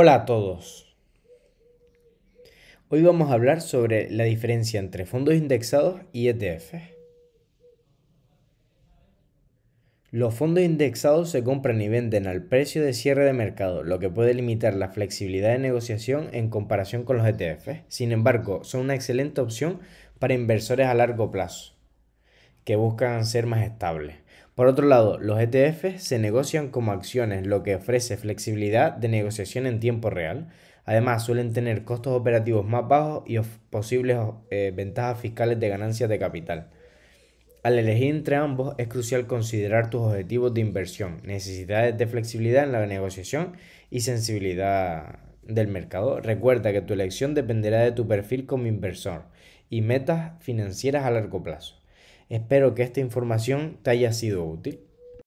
Hola a todos. Hoy vamos a hablar sobre la diferencia entre fondos indexados y ETF. Los fondos indexados se compran y venden al precio de cierre de mercado, lo que puede limitar la flexibilidad de negociación en comparación con los ETF. Sin embargo, son una excelente opción para inversores a largo plazo que buscan ser más estables. Por otro lado, los ETF se negocian como acciones, lo que ofrece flexibilidad de negociación en tiempo real. Además, suelen tener costos operativos más bajos y posibles eh, ventajas fiscales de ganancias de capital. Al elegir entre ambos es crucial considerar tus objetivos de inversión, necesidades de flexibilidad en la negociación y sensibilidad del mercado. Recuerda que tu elección dependerá de tu perfil como inversor y metas financieras a largo plazo. Espero que esta información te haya sido útil.